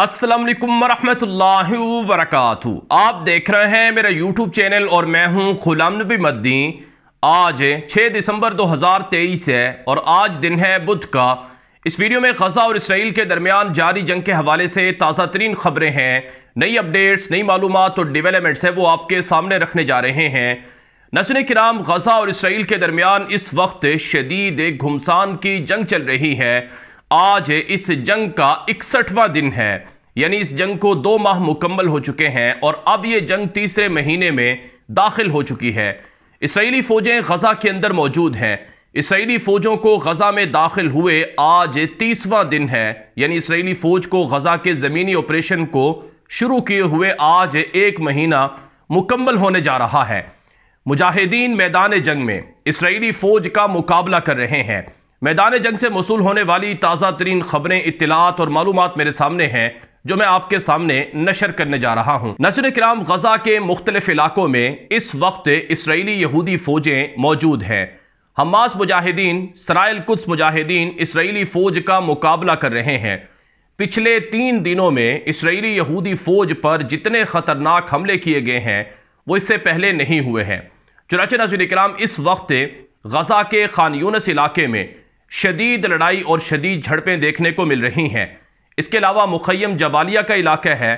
असलम वरम्ह वरक आप देख रहे हैं मेरा यूट्यूब चैनल और मैं हूं गुलाम नबी मद्दी आज 6 दिसंबर 2023 है और आज दिन है बुध का इस वीडियो में गजा और इसराइल के दरमियान जारी जंग के हवाले से ताज़ा तरीन खबरें हैं नई अपडेट्स नई मालूम और डिवेलपमेंट्स हैं वो आपके सामने रखने जा रहे हैं नसन कराम गजा और इसराइल के दरमियान इस वक्त शदीद घुमसान की जंग चल रही है आज इस जंग का इकसठवा दिन है यानी इस जंग को दो माह मुकम्मल हो चुके हैं और अब ये जंग तीसरे महीने में दाखिल हो चुकी है इसराइली फ़ौजें गज़ा के अंदर मौजूद हैं इसराइली फ़ौजों को गज़ा में दाखिल हुए आज तीसवा दिन है यानी इसराइली फ़ौज को गज़ा के ज़मीनी ऑपरेशन को शुरू किए हुए आज एक महीना मुकम्मल होने जा रहा है मुजाहिदीन मैदान जंग में इसराइली फ़ौज का मुकाबला कर रहे हैं मैदान जंग से मौसू होने वाली ताज़ा तरीन खबरें इतलात और मालूम मेरे सामने हैं जो मैं आपके सामने नशर करने जा रहा हूँ नसर कराम गजा के मुख्तलिफ इलाकों में इस वक्त इसराइली यहूदी फौजें मौजूद हैं हमास मुजाहिदीन सराइल कुछ मुजाहिदीन इसराइली फौज का मुकाबला कर रहे हैं पिछले तीन दिनों में इसराइली यहूदी फौज पर जितने ख़तरनाक हमले किए गए हैं वो इससे पहले नहीं हुए हैं चुनाच नजर कराम इस वक्त गजा के खान यूनस इलाके में शदीद लड़ाई और शदीद झड़पें देखने को मिल रही हैं इसके अलावा मुखयम जबालिया का इलाका है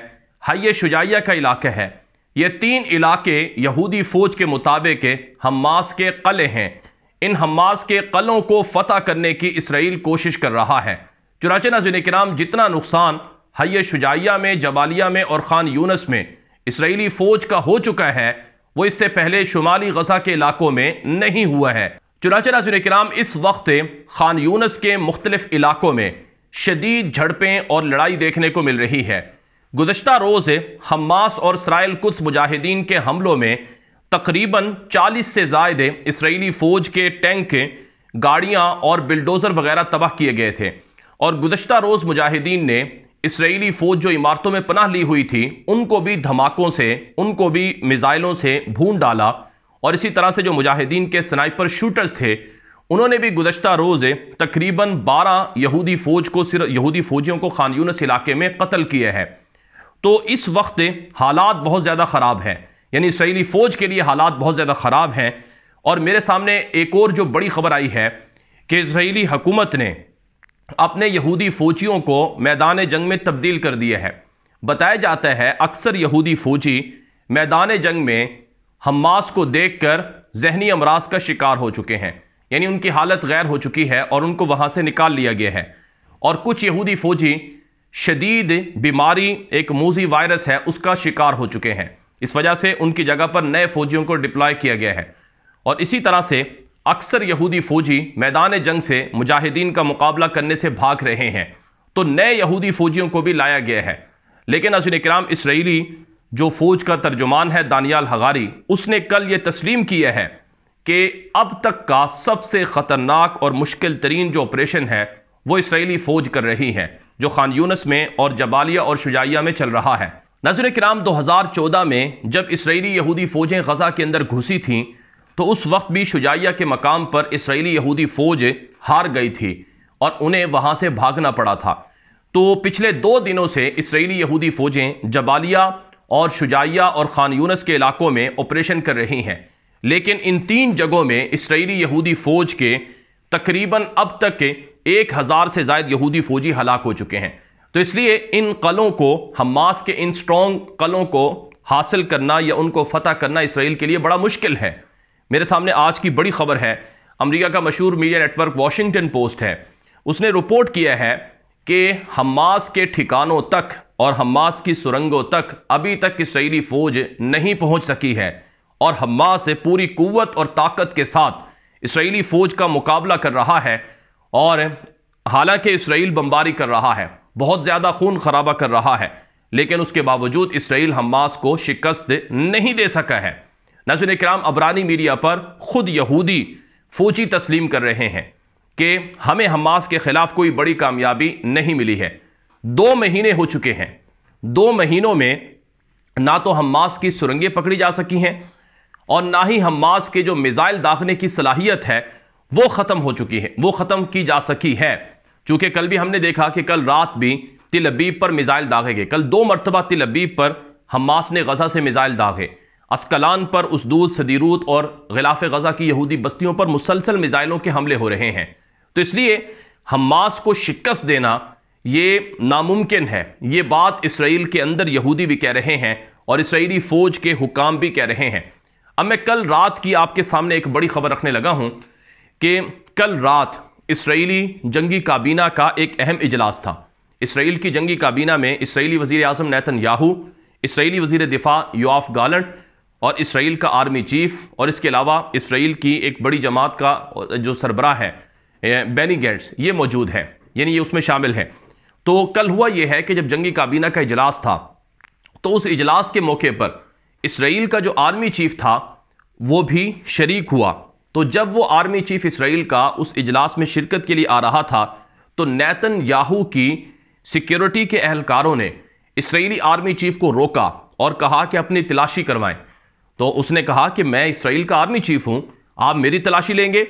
हाय शुजाइया का इलाका है ये तीन इलाके यहूदी फ़ौज के मुताबिक हमास के कले हैं इन हमास के कलों को फतह करने की इसराइल कोशिश कर रहा है चुनाच नाजिन कराम जितना नुकसान हय शुजाइया में जबालिया में और ख़ान यूनस में इसराइली फ़ौज का हो चुका है वो इससे पहले शुमाली गजा के इलाकों में नहीं हुआ है चुनाचे नाजुर कराम इस वक्त खान यूनस के मुख्तलिफ इलाकों में शदीद झड़पें और लड़ाई देखने को मिल रही है गुजशत रोज़ हमास और इसराइल कुछ मुजाहिदीन के हमलों में तकरीबन चालीस से जायद इसराइली फ़ौज के टैंक गाड़ियाँ और बिल्डोज़र वगैरह तबाह किए गए थे और गुजशत रोज़ मुजाहिदीन ने इसराइली फ़ौज जो इमारतों में पनाह ली हुई थी उनको भी धमाकों से उनको भी मिज़ाइलों से भून डाला और इसी तरह से जो मुजाहिदीन के स्नाइपर शूटर्स थे उन्होंने भी गुजशत रोज़ तकरीबन बारह यहूदी फ़ौज को सिर्फ यहूदी फ़ौजियों को खान यूनस इलाके में कत्ल किए हैं तो इस वक्त हालात बहुत ज़्यादा ख़राब हैं यानी इसराइली फ़ौज के लिए हालात बहुत ज़्यादा ख़राब हैं और मेरे सामने एक और जो बड़ी खबर आई है कि इसराइली हुकूमत ने अपने यहूदी फ़ौजियों को मैदान जंग में तब्दील कर दिया है बताया जाता है अक्सर यहूदी फ़ौजी मैदान जंग में हमास को देखकर जहनी अमराज का शिकार हो चुके हैं यानी उनकी हालत गैर हो चुकी है और उनको वहाँ से निकाल लिया गया है और कुछ यहूदी फौजी शदीद बीमारी एक मोजी वायरस है उसका शिकार हो चुके हैं इस वजह से उनकी जगह पर नए फौजियों को डिप्लॉय किया गया है और इसी तरह से अक्सर यहूदी फौजी मैदान जंग से मुजाहिदीन का मुकाबला करने से भाग रहे हैं तो नए यहूदी फौजियों को भी लाया गया है लेकिन असिन कराम इसराइली जो फौज का तर्जुमान है दानियाल हगारी उसने कल ये तस्लीम किया है कि अब तक का सबसे ख़तरनाक और मुश्किल तरीन जो ऑपरेशन है वो इसराइली फ़ौज कर रही है जो खान यूनस में और जबालिया और शुजाइया में चल रहा है नजर कराम चौदह में जब इसराइली यहूदी फ़ौजें गजा के अंदर घुसी थीं तो उस वक्त भी शुजाइया के मकाम पर इसराइली यहूदी फ़ौज हार गई थी और उन्हें वहाँ से भागना पड़ा था तो पिछले दो दिनों से इसराइली यहूदी फ़ौजें जबालिया और शुजाइया और खान यूनस के इलाकों में ऑपरेशन कर रही हैं लेकिन इन तीन जगहों में इसराइली यहूदी फ़ौज के तकरीबन अब तक के एक हज़ार से जायद यहूदी फ़ौजी हलाक हो चुके हैं तो इसलिए इन कलों को हमास के इन स्ट्रॉन्ग कलों को हासिल करना या उनको फतह करना इसराइल के लिए बड़ा मुश्किल है मेरे सामने आज की बड़ी खबर है अमेरिका का मशहूर मीडिया नेटवर्क वॉशिंगटन पोस्ट है उसने रिपोर्ट किया है कि हमास के ठिकानों तक और हमास की सुरंगों तक अभी तक इसराइली फौज नहीं पहुंच सकी है और हमास से पूरी कुवत और ताकत के साथ इसराइली फौज का मुकाबला कर रहा है और हालांकि इसराइल बमबारी कर रहा है बहुत ज़्यादा खून खराबा कर रहा है लेकिन उसके बावजूद इसराइल हमास को शिकस्त नहीं दे सका है नजर कराम अबरानी मीडिया पर खुद यहूदी फौजी तस्लीम कर रहे हैं कि हमें हमास के ख़िलाफ़ कोई बड़ी कामयाबी नहीं मिली है दो महीने हो चुके हैं दो महीनों में ना तो हमास की सुरंगें पकड़ी जा सकी हैं और ना ही हमास के जो मिज़ाइल दाखने की सलाहियत है वो ख़त्म हो चुकी है वो ख़त्म की जा सकी है चूँकि कल भी हमने देखा कि कल रात भी तिल अबीब पर मिज़ाइल दागे गए कल दो मरतबा तिल अबीब पर हमास ने गज़ा से मिज़ाइल दागे अस्कलान पर उसदूद सदीरूत और गिलाफ गज़ा की यहूदी बस्तियों पर मुसलसल मिज़ाइलों के हमले हो रहे हैं तो इसलिए हमास को शिकस्त देना ये नामुमकिन है ये बात इसराइल के अंदर यहूदी भी कह रहे हैं और इसराइली फ़ौज के हुकाम भी कह रहे हैं अब मैं कल रात की आपके सामने एक बड़ी खबर रखने लगा हूं कि कल रात इसराइली जंगी काबीना का एक अहम इजलास था इसराइल की जंगी काबीना में इसराइली वजीर अजम नैतन याहू इसराइली वजीर दिफा यूआफ गालंट और इसराइल का आर्मी चीफ और इसके अलावा इसराइल की एक बड़ी जमात का जो सरबराह है बैनी गेट्स ये मौजूद है यानी ये उसमें शामिल है तो कल हुआ यह है कि जब जंगी काबीना का इजलास था तो उस इजलास के मौके पर इसराइल का जो आर्मी चीफ था वो भी शरीक हुआ तो जब वो आर्मी चीफ इसराइल का उस इजलास में शिरकत के लिए आ रहा था तो नैतन याहू की सिक्योरिटी के अहलकारों ने इसराइली आर्मी चीफ को रोका और कहा कि अपनी तलाशी करवाएं तो उसने कहा कि मैं इसराइल का आर्मी चीफ हूं आप मेरी तलाशी लेंगे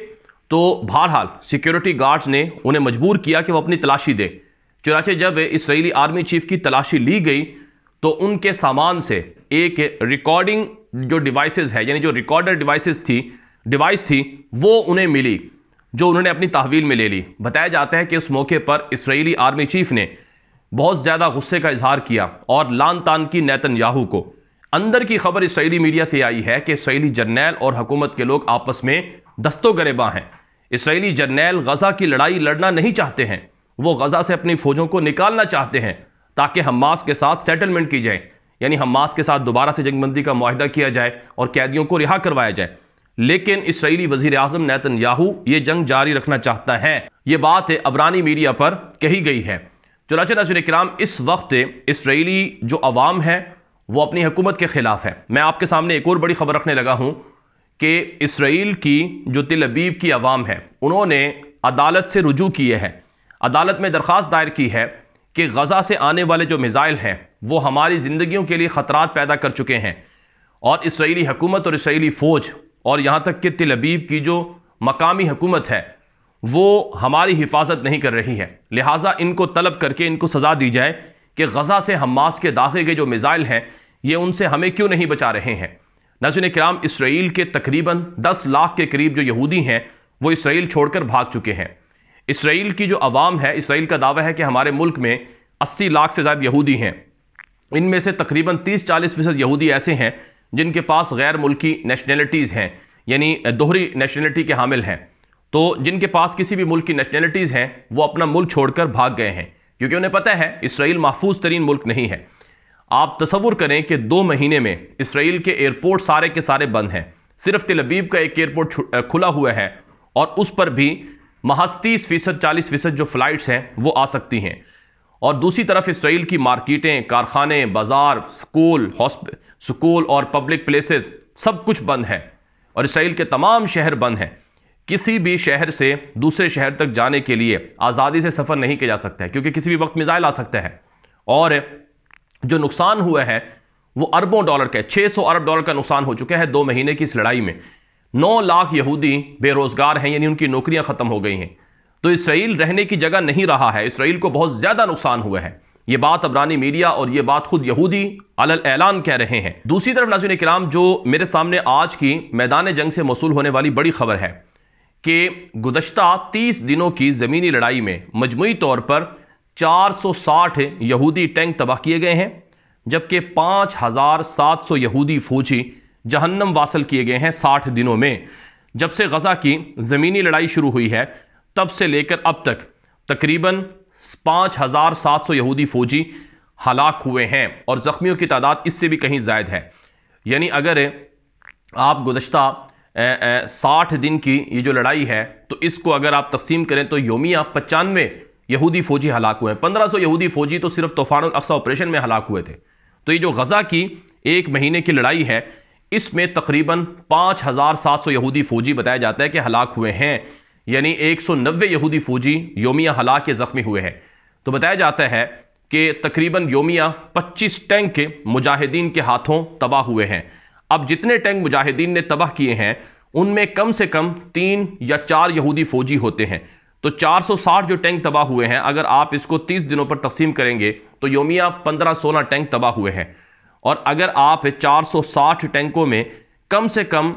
तो बहरहाल सिक्योरिटी गार्ड्स ने उन्हें मजबूर किया कि वह अपनी तलाशी दें चुनाचे जब इसराइली आर्मी चीफ की तलाशी ली गई तो उनके सामान से एक रिकॉर्डिंग जो डिवाइसेस है यानी जो रिकॉर्डर डिवाइसेस थी डिवाइस थी वो उन्हें मिली जो उन्होंने अपनी तहवील में ले ली बताया जाता है कि उस मौके पर इसराइली आर्मी चीफ ने बहुत ज़्यादा गुस्से का इजहार किया और लान तान की नैतन याहू को अंदर की खबर इसराइली मीडिया से आई है कि इसराइली जर्नैल और हुकूमत के लोग आपस में दस्तों गरेबा हैं इसराइली जर्नैल गजा की लड़ाई लड़ना नहीं चाहते हैं वो गज़ा से अपनी फ़ौजों को निकालना चाहते हैं ताकि हमास के साथ सेटलमेंट की जाए यानी हमास के साथ दोबारा से जंगबंदी का माहदा किया जाए और कैदियों को रिहा करवाया जाए लेकिन इसराइली वजीर अजम नैतन याहू ये जंग जारी रखना चाहता है ये बात है अबरानी मीडिया पर कही गई है चुनाचे नजर कराम इस वक्त इसराइली जो अवाम है वो अपनी हुकूमत के ख़िलाफ़ है मैं आपके सामने एक और बड़ी खबर रखने लगा हूँ कि इसराइल की जो तिल अबीब की आवाम है उन्होंने अदालत से रुजू किए हैं अदालत में दरख्वास्त दायर की है कि गज़ा से आने वाले जो मिज़ाइल हैं वो हमारी ज़िंदगियों के लिए ख़तरा पैदा कर चुके हैं और इसराइली हकूमत और इसराइली फ़ौज और यहाँ तक कि तिलबीब की जो मकामी हकूमत है वो हमारी हिफाजत नहीं कर रही है लिहाजा इनको तलब करके इनको सज़ा दी जाए कि गज़ा से हमास के दाखे के जो मिज़ाइल हैं ये उनसे हमें क्यों नहीं बचा रहे हैं नजर कराम इसराइल के तकरीबन दस लाख के करीब जो यहूदी हैं वो इसराइल छोड़कर भाग चुके हैं इसराइल की जो आवाम है इसराइल का दावा है कि हमारे मुल्क में 80 लाख से ज़्यादा यहूदी हैं इनमें से तकरीबन 30-40 फीसद यहूदी ऐसे हैं जिनके पास गैर मुल्की नेशनैलिटीज़ हैं यानी दोहरी नेशनैलिटी के हामिल हैं तो जिनके पास किसी भी मुल्क की नेशनलिटीज़ हैं वो अपना मुल्क छोड़कर भाग गए हैं क्योंकि उन्हें पता है इसराइल महफूज तरीन मुल्क नहीं है आप तस्वुर करें कि दो महीने में इसराइल के एयरपोर्ट सारे के सारे बंद हैं सिर्फ तिलबीब का एक एयरपोर्ट खुला हुआ है और उस पर भी महज तीस फीसद चालीस फीसद जो फ्लाइट्स हैं वो आ सकती हैं और दूसरी तरफ इसराइल की मार्केटें कारखाने बाज़ार स्कूल हॉस्प स्कूल और पब्लिक प्लेसेस सब कुछ बंद है और इसराइल के तमाम शहर बंद हैं किसी भी शहर से दूसरे शहर तक जाने के लिए आज़ादी से सफ़र नहीं किया जा सकता है क्योंकि किसी भी वक्त मिज़ाइल आ सकता है और जो नुकसान हुआ है वो अरबों डॉलर का है 600 अरब डॉलर का नुकसान हो चुका है दो महीने की इस लड़ाई में नौ लाख यहूदी बेरोज़गार हैं यानी उनकी नौकरियां ख़त्म हो गई हैं तो इसराइल रहने की जगह नहीं रहा है इसराइल को बहुत ज़्यादा नुकसान हुआ है ये बात अबरानी मीडिया और ये बात खुद यहूदी अलल ऐलान कह रहे हैं दूसरी तरफ नाजुन कराम जो मेरे सामने आज की मैदान जंग से मौसू होने वाली बड़ी खबर है कि गुजशत तीस दिनों की ज़मीनी लड़ाई में मजमू तौर पर चार सौ साठ यहूदी टैंक तबाह किए गए हैं जबकि पाँच हज़ार सात सौ यहूदी फौजी जहन्नम वासल किए गए हैं साठ दिनों में जब से गज़ा की ज़मीनी लड़ाई शुरू हुई है तब से लेकर अब तक तकरीबन पाँच हज़ार सात सौ यहूदी फ़ौजी हलाक हुए हैं और ज़ख्मियों की तादाद इससे भी कहीं जायद है यानी अगर आप गुज्त साठ दिन की ये जो लड़ाई है तो इसको अगर आप तकसीम करें तो योमिया पचानवे यहूदी फ़ौजी हलाक हुए हैं पंद्रह सौ यहूदी फ़ौजी तो सिर्फ तूफ़ान अक्सा ऑपरेशन में हलाक हुए थे तो ये जो गज़ा की एक महीने की लड़ाई है इसमें तकरीबन पाँच हज़ार सात सौ यहूदी फ़ौजी बताया जाता है कि हलाक हुए हैं यानी एक सौ नब्बे यहूदी फ़ौजी योमिया हलाक के ज़ख्मी हुए हैं तो बताया जाता है कि तकरीबन योमिया पच्चीस टैंक के मुजाहिदीन के हाथों तबाह हुए हैं अब जितने टैंक मुजाहिदीन ने तबाह किए हैं उनमें कम से कम तीन या चार यहूदी फ़ौजी होते हैं तो 460 जो टैंक तबाह हुए हैं अगर आप इसको 30 दिनों पर तकसीम करेंगे तो योमिया 15-16 टैंक तबाह हुए हैं और अगर आप 460 टैंकों में कम से कम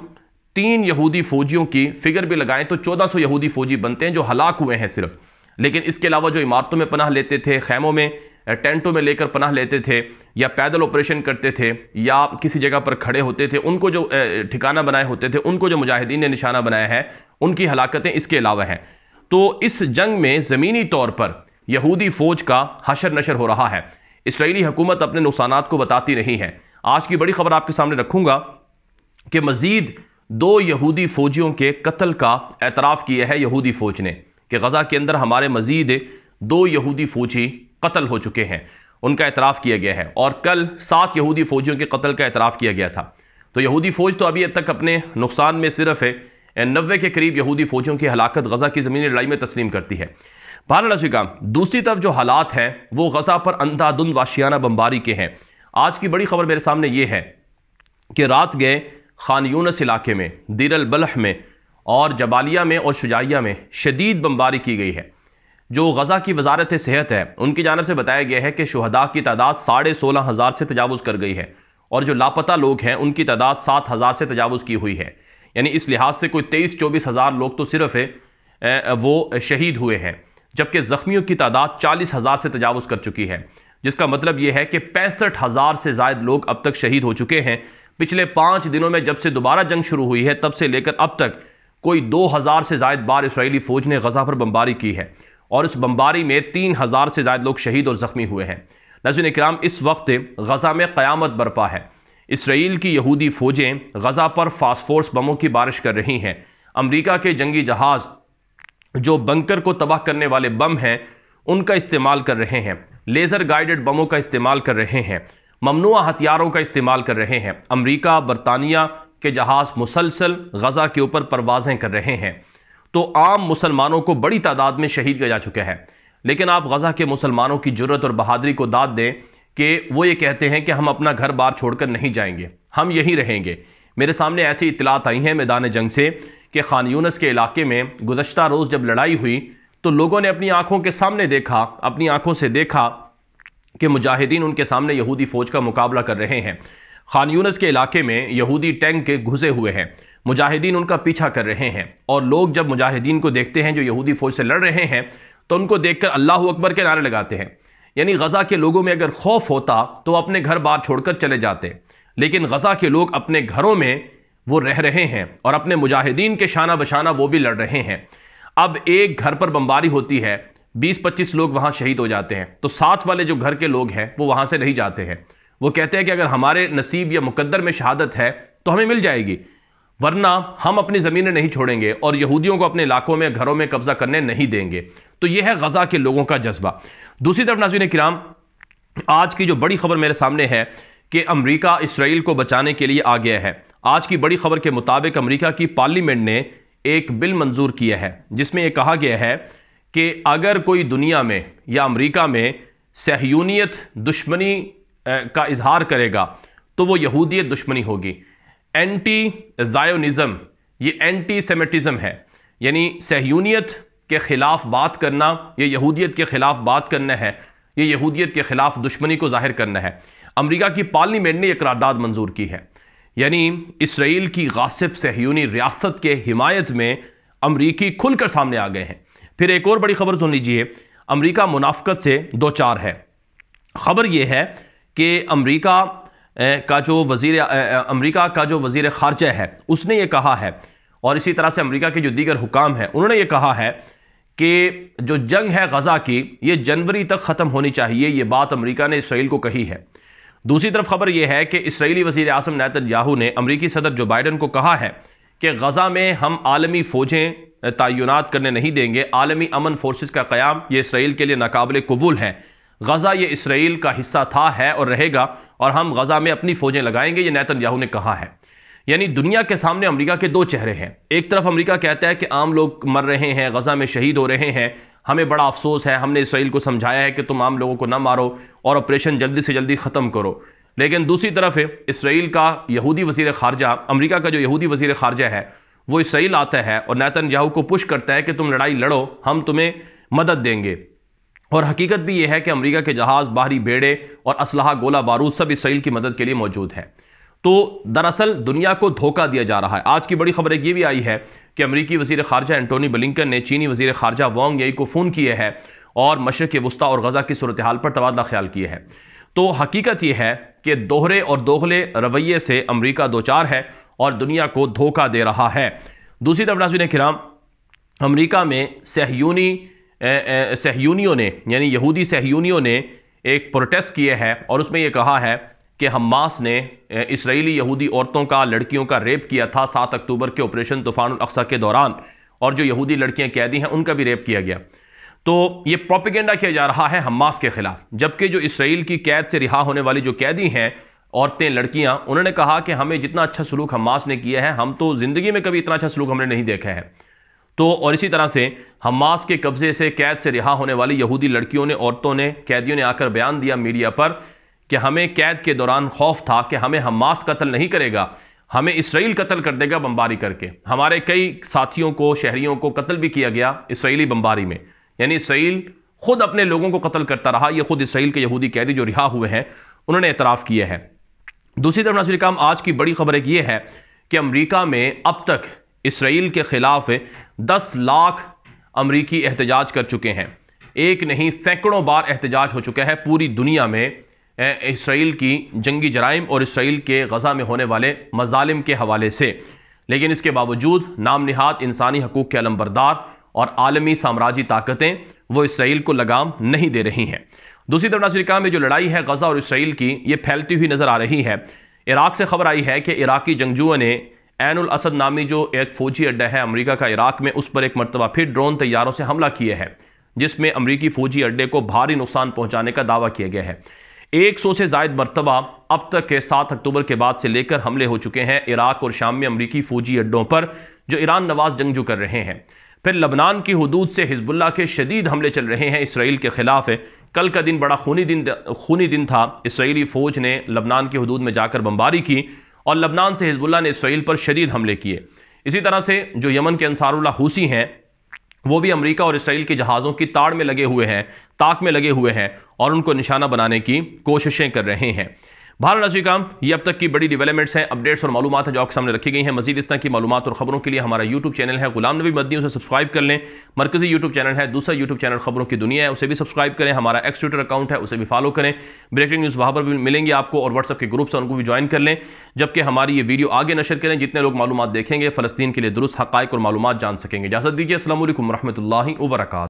तीन यहूदी फौजियों की फिगर भी लगाएं तो 1400 यहूदी फौजी बनते हैं जो हलाक हुए हैं सिर्फ लेकिन इसके अलावा जो इमारतों में पनाह लेते थे खैमों में टेंटों में लेकर पनाह लेते थे या पैदल ऑपरेशन करते थे या किसी जगह पर खड़े होते थे उनको जो ठिकाना बनाए होते थे उनको जो मुजाहिदीन ने निशाना बनाया है उनकी हलाकतें इसके अलावा हैं तो इस जंग में ज़मीनी तौर पर यहूदी फ़ौज का हशर नशर हो रहा है इसराइली हुकूमत अपने नुकसान को बताती नहीं है आज की बड़ी खबर आपके सामने रखूंगा कि मज़ीद दो यहूदी फ़ौजियों के कत्ल का एतराफ़ किया है यहूदी फ़ौज ने कि गज़ा के अंदर हमारे मज़ीद दो यहूदी फ़ौजी कत्ल हो चुके हैं उनका एतराफ़ किया गया है और कल सात यहूदी फ़ौजियों के कत्ल का एतराफ़ किया गया था तो यहूदी फ़ौज तो अभी तक अपने नुकसान में सिर्फ है नब्बे के करीब यहूदी फ़ौजों की हलाकत गज़ा की ज़मीनी लड़ाई में तस्लीम करती है भारत अशिकाम दूसरी तरफ जो हालात हैं वो गजा पर अंधाधुंध वाशियाना बम्बारी के हैं आज की बड़ी खबर मेरे सामने ये है कि रात गए खान यूनस इलाके में दिरल बलह में और जबालिया में और शुजाइया में शदीद बम्बारी की गई है जो गज़ा की वजारत सेहत है उनकी जानब से बताया गया है कि शहदा की तादाद साढ़े सोलह हज़ार से तजावज़ कर गई है और जो लापता लोग हैं उनकी तादाद सात हज़ार से तजावज़ की हुई है यानी इस लिहाज से कोई तेईस चौबीस हज़ार लोग तो सिर्फ वो शहीद हुए हैं जबकि जख्मियों की तादाद चालीस हज़ार से तजावज़ कर चुकी है जिसका मतलब यह है कि पैंसठ हज़ार से जायद लोग अब तक शहीद हो चुके हैं पिछले पाँच दिनों में जब से दोबारा जंग शुरू हुई है तब से लेकर अब तक कोई दो हज़ार से जायद बार इसराइली फ़ौज ने गजा पर बमबारी की है और इस बमबारी में तीन हज़ार से जायद लोग शहीद और ज़ख्मी हुए हैं नजर इक्राम इस वक्त गजा में क़्यामत बरपा है इसराइल की यहूदी फ़ौजें गजा पर फास्फोर्स बमों की बारिश कर रही हैं अमरीका के जंगी जहाज़ जो बंकर को तबाह करने वाले बम हैं उनका इस्तेमाल कर रहे हैं लेज़र गाइडेड बमों का इस्तेमाल कर रहे हैं ममनुआ हथियारों का इस्तेमाल कर रहे हैं अमरीका बरतानिया के जहाज़ मुसलसल गज़ा के ऊपर परवाजें कर रहे हैं तो आम मुसलमानों को बड़ी तादाद में शहीद किया जा चुका है लेकिन आप गज़ा के मुसलमानों की जरूरत और बहादरी को दाद दें कि वो ये कहते हैं कि हम अपना घर बार छोड़कर नहीं जाएंगे हम यहीं रहेंगे मेरे सामने ऐसी इतलात आई हैं मैदान जंग से कि खान यूनस के इलाके में गुजशत रोज़ जब लड़ाई हुई तो लोगों ने अपनी आँखों के सामने देखा अपनी आँखों से देखा कि मुजाहिदीन उनके सामने यहूदी फ़ौज का मुकाबला कर रहे हैं खान यूनस के इलाके में यहूदी टैंक के घुसे हुए हैं मुजाहिदीन उनका पीछा कर रहे हैं और लोग जब मुजाहिदीन को देखते हैं जो यहूदी फ़ौज से लड़ रहे हैं तो उनको देखकर अल्लाह अकबर के नारे लगाते हैं यानी गज़ा के लोगों में अगर खौफ होता तो अपने घर बार छोड़कर चले जाते लेकिन गजा के लोग अपने घरों में वो रह रहे हैं और अपने मुजाहिदीन के शाना बशाना वो भी लड़ रहे हैं अब एक घर पर बमबारी होती है 20-25 लोग वहाँ शहीद हो जाते हैं तो साथ वाले जो घर के लोग हैं वो वहाँ से नहीं जाते हैं वो कहते हैं कि अगर हमारे नसीब या मुकद्दर में शहादत है तो हमें मिल जाएगी वरना हम अपनी ज़मीनें नहीं छोड़ेंगे और यहूदियों को अपने इलाकों में घरों में कब्ज़ा करने नहीं देंगे तो यह है गज़ा के लोगों का जज्बा दूसरी तरफ नाजीन कराम आज की जो बड़ी खबर मेरे सामने है कि अमरीका इसराइल को बचाने के लिए आ गया है आज की बड़ी खबर के मुताबिक अमरीका की पार्लियामेंट ने एक बिल मंजूर किया है जिसमें यह कहा गया है कि अगर कोई दुनिया में या अमरीका में सहयूनीत दुश्मनी का इजहार करेगा तो वो यहूदियत दुश्मनी होगी एंटी जायोनिज़म ये एंटी सेमेटिज़म है यानी सहयूनीत के ख़िलाफ़ बात करना ये यहूदियत के ख़िलाफ़ बात करना है ये यहूदियत के ख़िलाफ़ दुश्मनी को ज़ाहिर करना है अमरीका की पार्लियामेंट ने यह करारदाद मंजूर की है यानी इसराइल की गासिब सहयूनी रियासत के हिमायत में अमरीकी खुलकर सामने आ गए हैं फिर एक और बड़ी खबर सुन लीजिए अमरीका मुनाफ्त से दो चार है खबर यह है कि अमरीका का जो वजीर अमरीका का जो वजीर खारजा है उसने ये कहा है और इसी तरह से अमरीका के जो दीगर हुकाम हैं उन्होंने ये कहा है कि जो जंग है गज़ा की ये जनवरी तक ख़त्म होनी चाहिए ये बात अमरीका ने इसराइल को कही है दूसरी तरफ खबर यह है कि इसराइली वजीर अजम नतन याहू ने अमरीकी सदर जो बाइडन को कहा है कि गज़ा में हम आलमी फ़ौजें तयनत करने नहीं देंगे आलमी अमन फोर्स का क़्याम ये इसराइल के लिए नाकबले कबूल है गज़ा ये इसराइल का हिस्सा था है और रहेगा और हम गज़ा में अपनी फ़ौजें लगाएंगे ये नैतन याहू ने कहा है यानी दुनिया के सामने अमेरिका के दो चेहरे हैं एक तरफ अमेरिका कहता है कि आम लोग मर रहे हैं गज़ा में शहीद हो रहे हैं हमें बड़ा अफसोस है हमने इसराइल को समझाया है कि तुम आम लोगों को ना मारो और ऑपरेशन जल्दी से जल्दी ख़त्म करो लेकिन दूसरी तरफ इसराइल का यहूदी वजीर खारजा अमरीका का जो यहूदी वजीर खारजा है वो इसराइल आता है और नैतन याहू को पुश करता है कि तुम लड़ाई लड़ो हम तुम्हें मदद देंगे और हकीकत भी यह है कि अमेरिका के जहाज़ बाहरी बेड़े और असलाह गोला बारूद सब इसराइल की मदद के लिए मौजूद है तो दरअसल दुनिया को धोखा दिया जा रहा है आज की बड़ी खबर एक ये भी आई है कि अमरीकी वजीर खारजा एंटोनी बलिंकन ने चीनी वजीर खारजा वांग यई को फ़ोन किए है और मशरक़ वस्ती और गज़ा की सूरत हाल पर तबादला ख्याल किए है तो हकीकत यह है कि दोहरे और दोगले रवैये से अमरीका दो चार है और दुनिया को धोखा दे रहा है दूसरी तरफ नाजिन कराम अमरीका में सहयूनी सहयूनियों ने यानी यहूदी सहयूनियों ने एक प्रोटेस्ट किए हैं और उसमें यह कहा है कि हमास ने इसराइली यहूदी औरतों का लड़कियों का रेप किया था सात अक्टूबर के ऑपरेशन तूफान अक्सा के दौरान और जो यहूदी लड़कियां कैदी हैं उनका भी रेप किया गया तो ये प्रोपिगेंडा किया जा रहा है हमास के खिलाफ जबकि जो इसराइल की कैद से रिहा होने वाली जो कैदी हैं औरतें लड़कियां उन्होंने कहा कि हमें जितना अच्छा सलूक हमास ने किया है हम तो ज़िंदगी में कभी इतना अच्छा सलूक हमने नहीं देखा है तो और इसी तरह से हमास के कब्ज़े से कैद से रिहा होने वाली यहूदी लड़कियों ने औरतों ने कैदियों ने आकर बयान दिया मीडिया पर कि हमें कैद के दौरान खौफ था कि हमें हमास कत्ल नहीं करेगा हमें इसराइल कत्ल कर देगा बम्बारी करके हमारे कई साथियों को शहरीों को कत्ल भी किया गया इसराइली बम्बारी में यानी इसराइल खुद अपने लोगों को कत्ल करता रहा यह खुद इसराइल के यहूदी कैदी जो रिहा हुए हैं उन्होंने एतराफ़ किया है दूसरी तरफ नासिर काम आज की बड़ी खबर एक ये है कि अमरीका में अब तक इसराइल के ख़िलाफ़ दस लाख अमरीकी एहतजाज कर चुके हैं एक नहीं सैकड़ों बार एहतजाज हो चुका है पूरी दुनिया में इसराइल की जंगी जराइम और इसराइल के गज़ा में होने वाले मजालिम के हवाले से लेकिन इसके बावजूद नाम नहाद इंसानी हकूक़ के अलमबरदार और आलमी साम्राज्य ताकतें वो इसराइल को लगाम नहीं दे रही हैं दूसरी तरफ नासरिका में जो लड़ाई है गज़ा और इसराइल की ये फैलती हुई नज़र आ रही है इराक़ से खबर आई है कि इराक़ी जंगजुओं ने एन उल असद नामी जो एक फ़ौजी अड्डा है अमेरिका का इराक़ में उस पर एक मरतबा फिर ड्रोन तैयारों से हमला किए हैं जिसमें अमरीकी फ़ौजी अड्डे को भारी नुकसान पहुँचाने का दावा किया गया है 100 से जायद मरतबा अब तक के 7 अक्टूबर के बाद से लेकर हमले हो चुके हैं इराक और शाम में अमरीकी फौजी अड्डों पर जो ईरान नवाज जंगजू कर रहे हैं फिर लबनान की हदूद से हिजबुल्ला के शदीद हमले चल रहे हैं इसराइल के ख़िलाफ़ कल का दिन बड़ा खूनी दिन खूनी दिन था इसराइली फ़ौज ने लबनान की हदूद में जाकर बमबारी की और लबनान से हिजबुल्ला ने इसराइल पर शदीद हमले किए इसी तरह से जो यमन के अंसारुल्ला हूसी हैं वो भी अमेरिका और इसराइल के जहाज़ों की ताड़ में लगे हुए हैं ताक में लगे हुए हैं और उनको निशाना बनाने की कोशिशें कर रहे हैं भारत नजीकाम ये अब तक की बड़ी डेवलपमेंट्स हैं अपडेट्स और मालूम हैं जो आपके सामने रखी गई हैं मजीद इस तरह की मालूम और खबरों के लिए हमारा यूट्यूब चैनल है गुलाम नबी मद्दी उसे सब्सक्राइब कर लें मरकजी यूट्यूब चैनल है दूसरा यूट्यूब चैनल खबरों की दुनिया है उसे भी सब्सक्राइब करें हमारा एक्स ट्विटर अकाउंट है उसे भी फॉलो करें ब्रेकिंग न्यूज़ वहाँ पर भी मिलेंगे आपको और व्हाट्सअप के ग्रुप्स हैं उनको भी ज्वाइन कर लें जबकि हमारी ये वीडियो आगे नशर करें जितने लोग मालूम देखेंगे फलस्तीन के लिए दुरुस्त हक़ और मालूम जान सकेंगे इजाजत दीजिए असल वरहमल वर्क